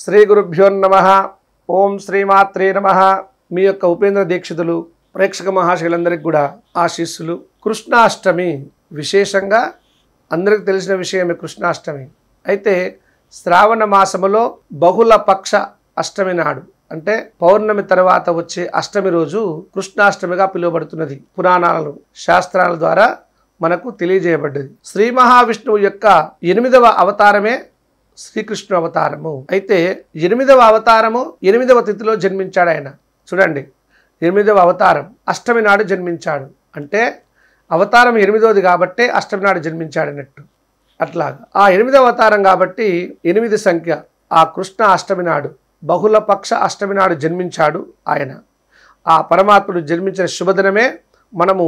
శ్రీ గురుభ్యో నమ ఓం శ్రీమాత్రే నమ మీ యొక్క ఉపేంద్ర దీక్షితులు ప్రేక్షక మహాశైలందరికీ కూడా ఆశీస్సులు కృష్ణాష్టమి విశేషంగా అందరికి తెలిసిన విషయమే కృష్ణాష్టమి అయితే శ్రావణ మాసములో బహుళ పక్ష అష్టమి నాడు అంటే పౌర్ణమి తర్వాత వచ్చే అష్టమి రోజు కృష్ణాష్టమిగా పిలువబడుతున్నది పురాణాలను శాస్త్రాల ద్వారా మనకు తెలియజేయబడ్డది శ్రీ మహావిష్ణువు యొక్క ఎనిమిదవ అవతారమే శ్రీకృష్ణ అవతారము అయితే ఎనిమిదవ అవతారము ఎనిమిదవ తిథిలో జన్మించాడు ఆయన చూడండి ఎనిమిదవ అవతారం అష్టమి నాడు జన్మించాడు అంటే అవతారం ఎనిమిదవది కాబట్టే అష్టమి నాడు జన్మించాడన్నట్టు అట్లాగా ఆ ఎనిమిదవ అవతారం కాబట్టి ఎనిమిది సంఖ్య ఆ కృష్ణ అష్టమి నాడు బహుళపక్ష అష్టమి నాడు జన్మించాడు ఆయన ఆ పరమాత్ముడు జన్మించిన శుభదినమే మనము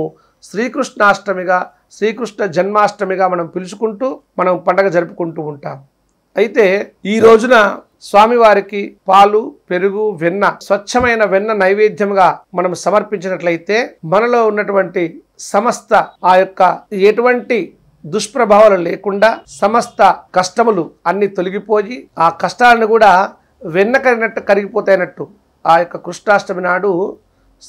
శ్రీకృష్ణాష్టమిగా శ్రీకృష్ణ జన్మాష్టమిగా మనం పిలుచుకుంటూ మనం పండగ జరుపుకుంటూ ఉంటాం అయితే ఈ రోజున స్వామివారికి పాలు పెరుగు వెన్న స్వచ్ఛమైన వెన్న నైవేద్యంగా మనం సమర్పించినట్లయితే మనలో ఉన్నటువంటి సమస్త ఆ యొక్క ఎటువంటి దుష్ప్రభావాలు లేకుండా సమస్త కష్టములు అన్ని తొలగిపోయి ఆ కష్టాలను కూడా వెన్న కరిగినట్టు కరిగిపోతాయినట్టు ఆ యొక్క కృష్ణాష్టమి నాడు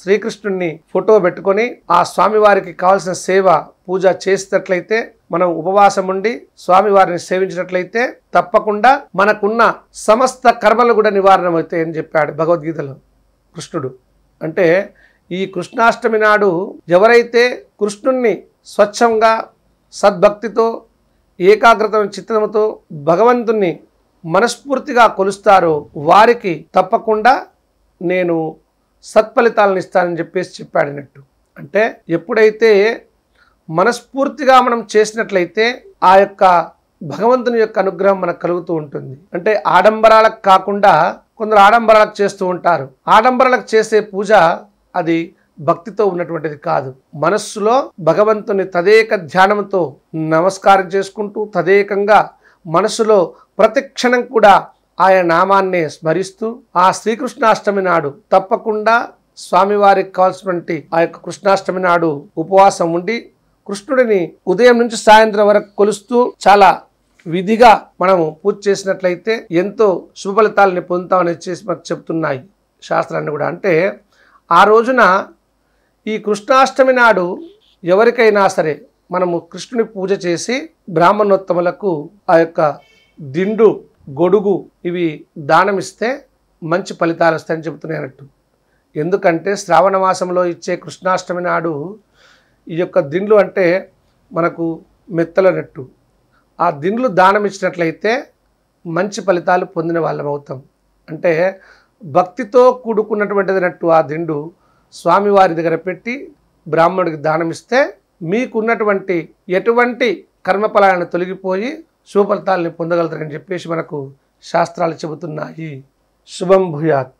శ్రీకృష్ణుణ్ణి ఫోటో పెట్టుకొని ఆ స్వామివారికి కావాల్సిన సేవ పూజ చేసినట్లయితే మనం ఉపవాసం ఉండి స్వామివారిని సేవించినట్లయితే తప్పకుండా మనకున్న సమస్త కర్మలు కూడా నివారణ అని చెప్పాడు భగవద్గీతలో కృష్ణుడు అంటే ఈ కృష్ణాష్టమి నాడు ఎవరైతే కృష్ణుణ్ణి స్వచ్ఛంగా సద్భక్తితో ఏకాగ్రత చిత్తంతో భగవంతుణ్ణి మనస్ఫూర్తిగా కొలుస్తారో వారికి తప్పకుండా నేను సత్ఫలితాలను ఇస్తానని చెప్పేసి చెప్పాడినట్టు అంటే ఎప్పుడైతే మనస్ఫూర్తిగా మనం చేసినట్లయితే ఆ యొక్క భగవంతుని యొక్క అనుగ్రహం మనకు కలుగుతూ ఉంటుంది అంటే ఆడంబరాలకు కాకుండా కొందరు ఆడంబరాలకు చేస్తూ ఉంటారు ఆడంబరాలకు చేసే పూజ అది భక్తితో ఉన్నటువంటిది కాదు మనస్సులో భగవంతుని తదేక ధ్యానంతో నమస్కారం చేసుకుంటూ తదేకంగా మనసులో ప్రతిక్షణం కూడా ఆయన నామాన్ని స్మరిస్తూ ఆ శ్రీకృష్ణాష్టమి నాడు తప్పకుండా స్వామివారికి కావాల్సినటువంటి ఆ యొక్క కృష్ణాష్టమి నాడు ఉపవాసం ఉండి కృష్ణుడిని ఉదయం నుంచి సాయంత్రం వరకు కొలుస్తూ చాలా విధిగా మనము పూజ చేసినట్లయితే ఎంతో శుభ ఫలితాలని పొందుతామని చేసి మాకు చెప్తున్నాయి శాస్త్రాన్ని కూడా అంటే ఆ రోజున ఈ కృష్ణాష్టమి నాడు ఎవరికైనా సరే మనము కృష్ణుని పూజ చేసి బ్రాహ్మణోత్తములకు ఆ యొక్క దిండు గొడుగు ఇవి దానమిస్తే మంచి ఫలితాలు వస్తాయని చెబుతున్నాయి అన్నట్టు ఎందుకంటే శ్రావణ మాసంలో ఇచ్చే కృష్ణాష్టమి నాడు ఈ యొక్క దిండ్లు అంటే మనకు మెత్తల నెట్టు ఆ దిండ్లు దానం ఇచ్చినట్లయితే మంచి ఫలితాలు పొందిన వాళ్ళం అవుతాం అంటే భక్తితో నట్టు ఆ దిండు స్వామివారి దగ్గర పెట్టి బ్రాహ్మణుడికి దానం ఇస్తే మీకున్నటువంటి ఎటువంటి కర్మఫలాలను తొలగిపోయి శుభఫలితాలని పొందగలుగుతారని చెప్పేసి మనకు శాస్త్రాలు చెబుతున్నాయి శుభం భూయాత్